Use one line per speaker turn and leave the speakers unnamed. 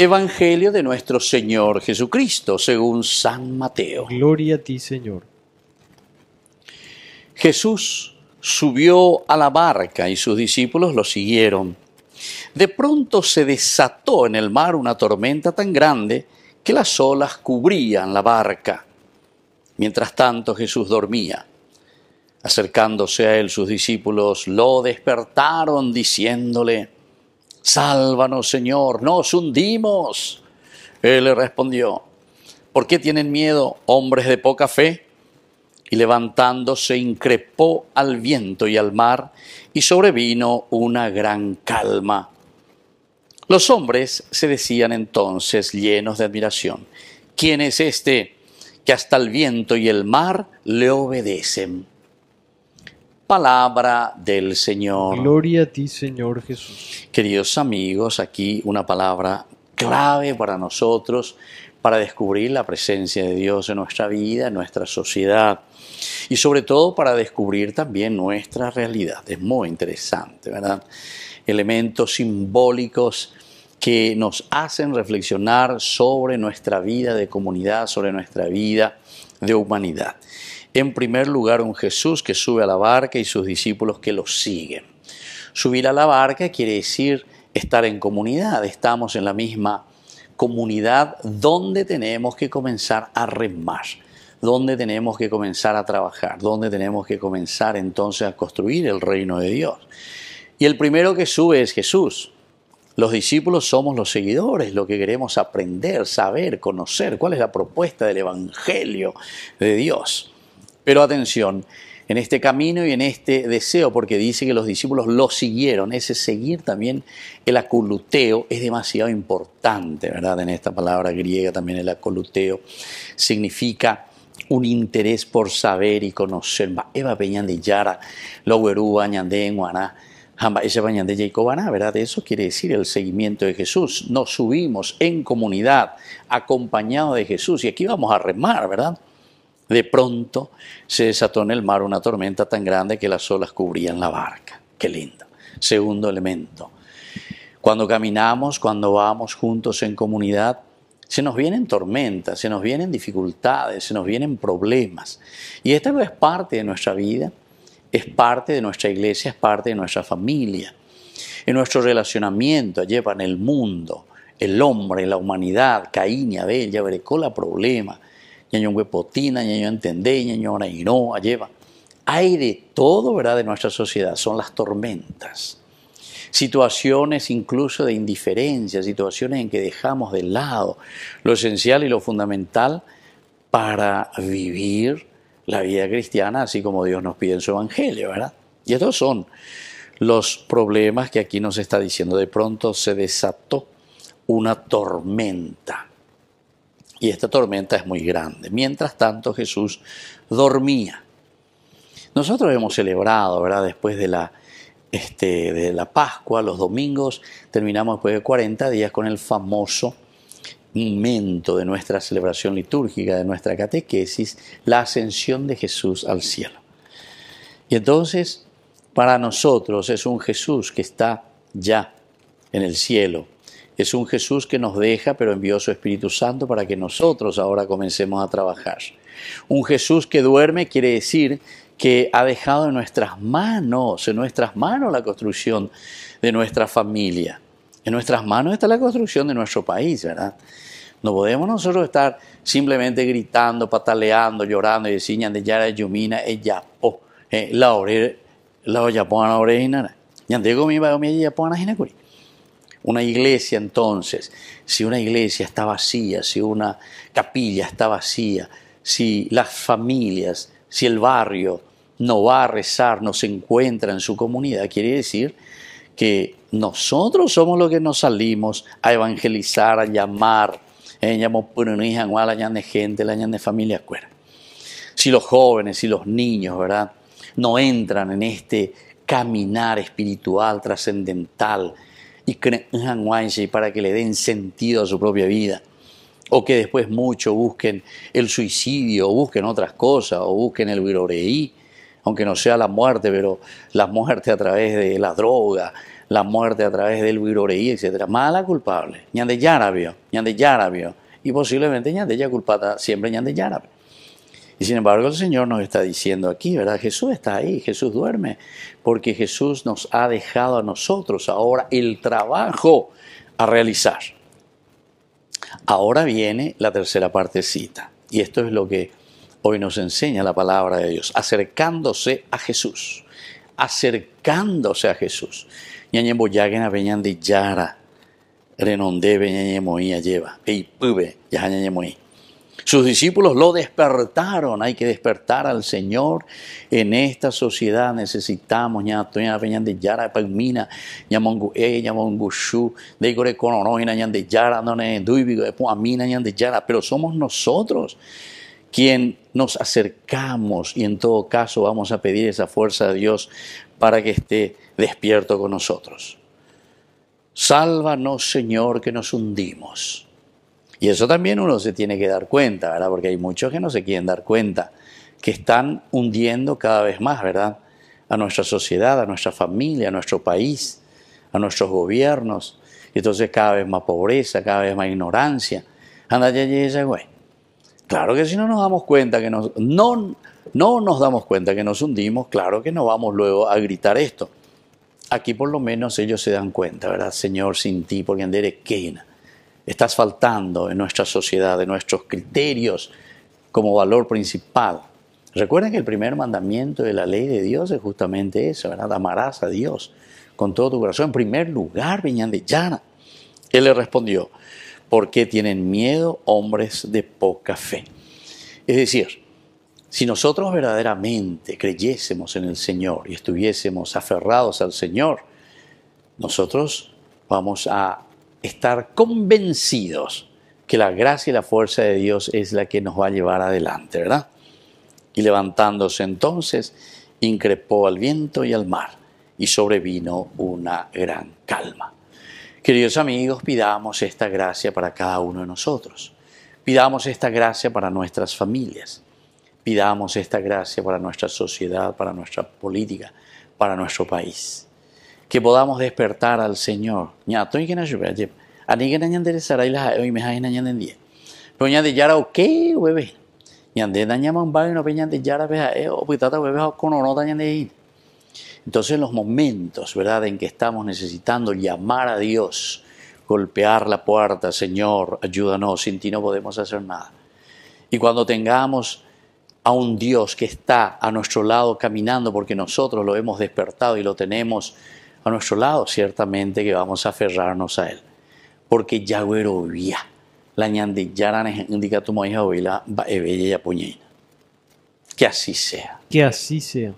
Evangelio de nuestro Señor Jesucristo, según San Mateo. Gloria a ti, Señor. Jesús subió a la barca y sus discípulos lo siguieron. De pronto se desató en el mar una tormenta tan grande que las olas cubrían la barca. Mientras tanto Jesús dormía. Acercándose a él sus discípulos lo despertaron diciéndole, Sálvanos, Señor, nos hundimos. Él le respondió, ¿por qué tienen miedo, hombres de poca fe? Y levantándose, increpó al viento y al mar, y sobrevino una gran calma. Los hombres se decían entonces, llenos de admiración, ¿quién es este que hasta el viento y el mar le obedecen? palabra del Señor. Gloria a ti, Señor Jesús. Queridos amigos, aquí una palabra clave para nosotros para descubrir la presencia de Dios en nuestra vida, en nuestra sociedad y sobre todo para descubrir también nuestra realidad. Es muy interesante, ¿verdad? Elementos simbólicos que nos hacen reflexionar sobre nuestra vida de comunidad, sobre nuestra vida de humanidad. En primer lugar, un Jesús que sube a la barca y sus discípulos que lo siguen. Subir a la barca quiere decir estar en comunidad, estamos en la misma comunidad donde tenemos que comenzar a remar, donde tenemos que comenzar a trabajar, donde tenemos que comenzar entonces a construir el reino de Dios. Y el primero que sube es Jesús. Los discípulos somos los seguidores, lo que queremos aprender, saber, conocer, cuál es la propuesta del Evangelio de Dios. Pero atención, en este camino y en este deseo, porque dice que los discípulos lo siguieron, ese seguir también el acoluteo es demasiado importante, ¿verdad? En esta palabra griega también el acoluteo significa un interés por saber y conocer. Eva Peñan de Yara, de de ¿verdad? Eso quiere decir el seguimiento de Jesús. Nos subimos en comunidad, acompañado de Jesús. Y aquí vamos a remar, ¿verdad? De pronto se desató en el mar una tormenta tan grande que las olas cubrían la barca. Qué lindo. Segundo elemento. Cuando caminamos, cuando vamos juntos en comunidad, se nos vienen tormentas, se nos vienen dificultades, se nos vienen problemas. Y esta no es parte de nuestra vida, es parte de nuestra iglesia, es parte de nuestra familia, en nuestro relacionamiento, llevan el mundo, el hombre, la humanidad, caíña, y Abel, ya cola problema ñañón huepotina, ñañón entendé, no lleva. Hay de todo, ¿verdad?, de nuestra sociedad, son las tormentas. Situaciones incluso de indiferencia, situaciones en que dejamos de lado lo esencial y lo fundamental para vivir la vida cristiana, así como Dios nos pide en su Evangelio, ¿verdad? Y estos son los problemas que aquí nos está diciendo. De pronto se desató una tormenta y esta tormenta es muy grande. Mientras tanto Jesús dormía. Nosotros hemos celebrado, ¿verdad? Después de la, este, de la Pascua, los domingos, terminamos después de 40 días con el famoso momento de nuestra celebración litúrgica, de nuestra catequesis, la ascensión de Jesús al cielo. Y entonces, para nosotros es un Jesús que está ya en el cielo, es un Jesús que nos deja, pero envió su Espíritu Santo para que nosotros ahora comencemos a trabajar. Un Jesús que duerme quiere decir que ha dejado en nuestras manos, en nuestras manos la construcción de nuestra familia. En nuestras manos está la construcción de nuestro país, ¿verdad? No podemos nosotros estar simplemente gritando, pataleando, llorando y decir, de Yara Yumina, ella, oh, eh, la la oyapona orejinara. Yandego mi mi la una iglesia entonces, si una iglesia está vacía, si una capilla está vacía, si las familias, si el barrio no va a rezar, no se encuentra en su comunidad, quiere decir que nosotros somos los que nos salimos a evangelizar, a llamar, eh, gente, la familia Si los jóvenes, si los niños, ¿verdad? No entran en este caminar espiritual, trascendental, y para que le den sentido a su propia vida. O que después mucho busquen el suicidio, o busquen otras cosas, o busquen el viroreí, aunque no sea la muerte, pero la muerte a través de la droga, la muerte a través del viroreí, etc. Mala culpable. Ñande yarabio, ñande yarabio. Y posiblemente ñande ya culpada siempre ñande yarabio. Y sin embargo el Señor nos está diciendo aquí, ¿verdad? Jesús está ahí, Jesús duerme, porque Jesús nos ha dejado a nosotros ahora el trabajo a realizar. Ahora viene la tercera partecita, y esto es lo que hoy nos enseña la palabra de Dios, acercándose a Jesús, acercándose a Jesús. renonde lleva, sus discípulos lo despertaron. Hay que despertar al Señor en esta sociedad. Necesitamos, ya de no Pero somos nosotros quien nos acercamos y en todo caso vamos a pedir esa fuerza de Dios para que esté despierto con nosotros. Sálvanos, Señor, que nos hundimos. Y eso también uno se tiene que dar cuenta, ¿verdad? Porque hay muchos que no se quieren dar cuenta, que están hundiendo cada vez más, ¿verdad? A nuestra sociedad, a nuestra familia, a nuestro país, a nuestros gobiernos. Y entonces cada vez más pobreza, cada vez más ignorancia. Anda, ya, ya, güey. Claro que si no nos damos cuenta que nos, no, no nos damos cuenta que nos hundimos, claro que no vamos luego a gritar esto. Aquí por lo menos ellos se dan cuenta, ¿verdad? Señor, sin ti, porque andere quena estás faltando en nuestra sociedad, en nuestros criterios como valor principal. Recuerden que el primer mandamiento de la ley de Dios es justamente eso, ¿verdad? Amarás a Dios con todo tu corazón. En primer lugar, Viñan de Llana. Él le respondió, ¿por qué tienen miedo hombres de poca fe? Es decir, si nosotros verdaderamente creyésemos en el Señor y estuviésemos aferrados al Señor, nosotros vamos a estar convencidos que la gracia y la fuerza de Dios es la que nos va a llevar adelante, ¿verdad? Y levantándose entonces, increpó al viento y al mar, y sobrevino una gran calma. Queridos amigos, pidamos esta gracia para cada uno de nosotros. Pidamos esta gracia para nuestras familias. Pidamos esta gracia para nuestra sociedad, para nuestra política, para nuestro país que podamos despertar al Señor. Entonces los momentos, ¿verdad?, en que estamos necesitando llamar a Dios, golpear la puerta, Señor, ayúdanos, sin ti no podemos hacer nada. Y cuando tengamos a un Dios que está a nuestro lado caminando porque nosotros lo hemos despertado y lo tenemos a nuestro lado, ciertamente que vamos a aferrarnos a Él. Porque güero vía la ñandillara indica tu moja eh, bella y apuñeña. Que así sea. Que así sea.